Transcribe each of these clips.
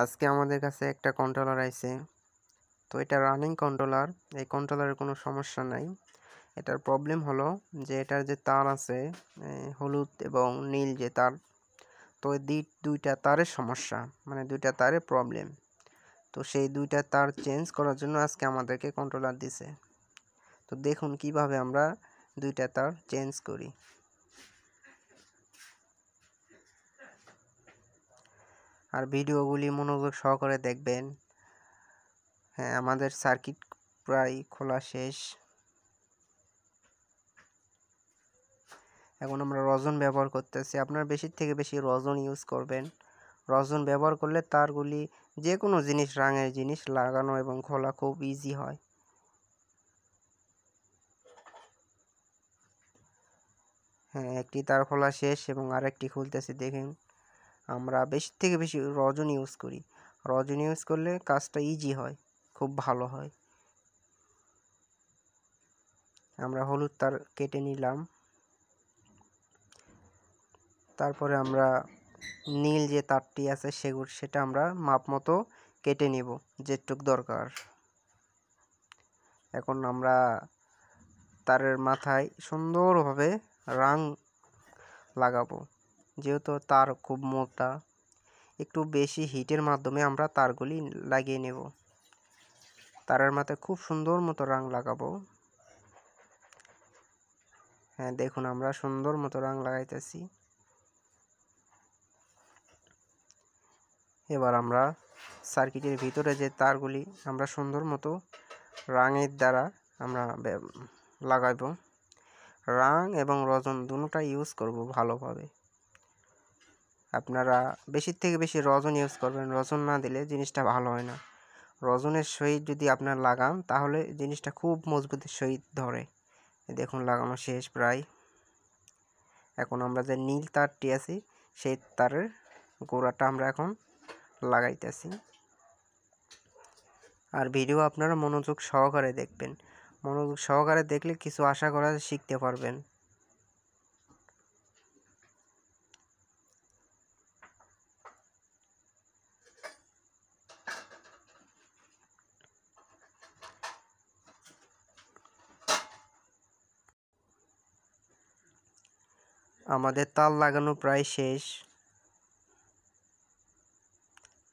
আজকে আমাদের কাছে একটা কন্ট্রোলার আইছে তো এটা রানিং কন্ট্রোলার এই কন্ট্রোলারের কোনো সমস্যা নাই এটার প্রবলেম হলো যে এটার যে তার আছে হলুদ এবং নীল যে তার তো দুইটা তারের সমস্যা মানে দুইটা তারের প্রবলেম তো সেই দুইটা তার চেঞ্জ করার জন্য আজকে আমাদেরকে কন্ট্রোলার দিছে তো দেখুন কিভাবে আমরা দুইটা তার চেঞ্জ করি আর ভিডিওগুলি মনোযোগ সহকারে দেখবেন হ্যাঁ আমাদের সার্কিট প্রায় খোলা শেষ এখন আমরা রজন ব্যবহার করতেছি আপনার বেশি থেকে বেশি রজন ইউজ করবেন রজন ব্যবহার করলে তারগুলি যে কোনো জিনিস রাঙের জিনিস লাগানো এবং খোলা খুব ইজি হয় হ্যাঁ একটি তার খোলা শেষ এবং আরেকটি খুলতেছি দেখেন আমরা বেশি থেকে বেশি রজন ইউজ করি রজন ইউজ করলে কাজটা ইজি হয় খুব ভালো হয় আমরা হলুদ তার কেটে নিলাম তারপরে আমরা নীল যে তারটি আছে সেগুলো সেটা আমরা মাপ মতো কেটে নেব যেটুক দরকার এখন আমরা তারের মাথায় সুন্দরভাবে রাং লাগাবো যেহেতু তার খুব মোটা একটু বেশি হিটের মাধ্যমে আমরা তারগুলি লাগিয়ে নেব তারের মাথায় খুব সুন্দর মতো রং লাগাবো হ্যাঁ দেখুন আমরা সুন্দর মতো রং লাগাইতেছি এবার আমরা সার্কিটের ভিতরে যে তারগুলি আমরা সুন্দর মতো রাঙের দ্বারা আমরা লাগাইব রাং এবং রজন দুটা ইউজ করব ভালোভাবে আপনারা বেশির থেকে বেশি রজন ইউজ করবেন রজন না দিলে জিনিসটা ভালো হয় না রজনের সহিত যদি আপনার লাগান তাহলে জিনিসটা খুব মজবুতের সহিত ধরে দেখুন লাগানো শেষ প্রায় এখন আমরা যে নীল তারটি আছি সেই তারের গোড়াটা আমরা এখন লাগাইতেছি আর ভিডিও আপনারা মনোযোগ সহকারে দেখবেন মনোযোগ সহকারে দেখলে কিছু আশা করা শিখতে পারবেন আমাদের তাল লাগানো প্রায় শেষ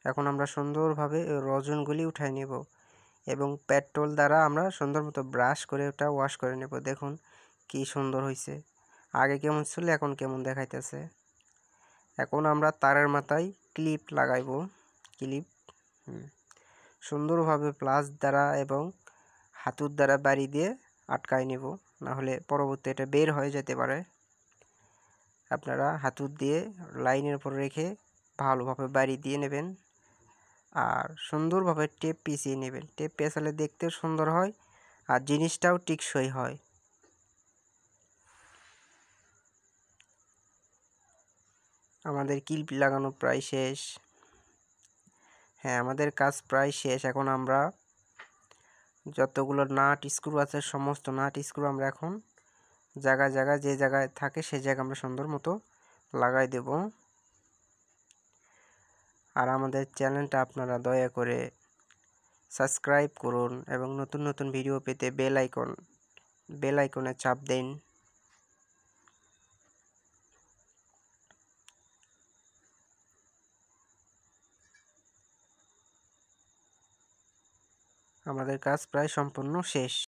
এখন আমরা সুন্দরভাবে রজনগুলি উঠাই নেব এবং পেট্রোল দ্বারা আমরা সুন্দর মতো ব্রাশ করে ওটা ওয়াশ করে নেব দেখুন কি সুন্দর হয়েছে আগে কেমন ছিল এখন কেমন দেখাইতেছে এখন আমরা তারের মাথায় ক্লিপ লাগাইব ক্লিপ সুন্দরভাবে প্লাস দ্বারা এবং হাতুর দ্বারা বাড়ি দিয়ে আটকায় নেব নাহলে পরবর্তী এটা বের হয়ে যেতে পারে আপনারা হাতুর দিয়ে লাইনের উপর রেখে ভালোভাবে বাড়ি দিয়ে নেবেন আর সুন্দরভাবে টেপ পিছিয়ে নেবেন টেপ পেঁচালে দেখতে সুন্দর হয় আর জিনিসটাও টিকসই হয় আমাদের কিল্প লাগানো প্রায় শেষ হ্যাঁ আমাদের কাজ প্রায় শেষ এখন আমরা যতগুলো নাট স্ক্রু আছে সমস্ত নাট স্ক্রু আমরা এখন জায়গায় জায়গায় যে জায়গায় থাকে সেই জায়গায় আমরা সুন্দর মতো লাগাই দেব আর আমাদের চ্যানেলটা আপনারা দয়া করে সাবস্ক্রাইব করুন এবং নতুন নতুন ভিডিও পেতে বেল আইকন বেল আইকনে চাপ দিন আমাদের কাজ প্রায় সম্পূর্ণ শেষ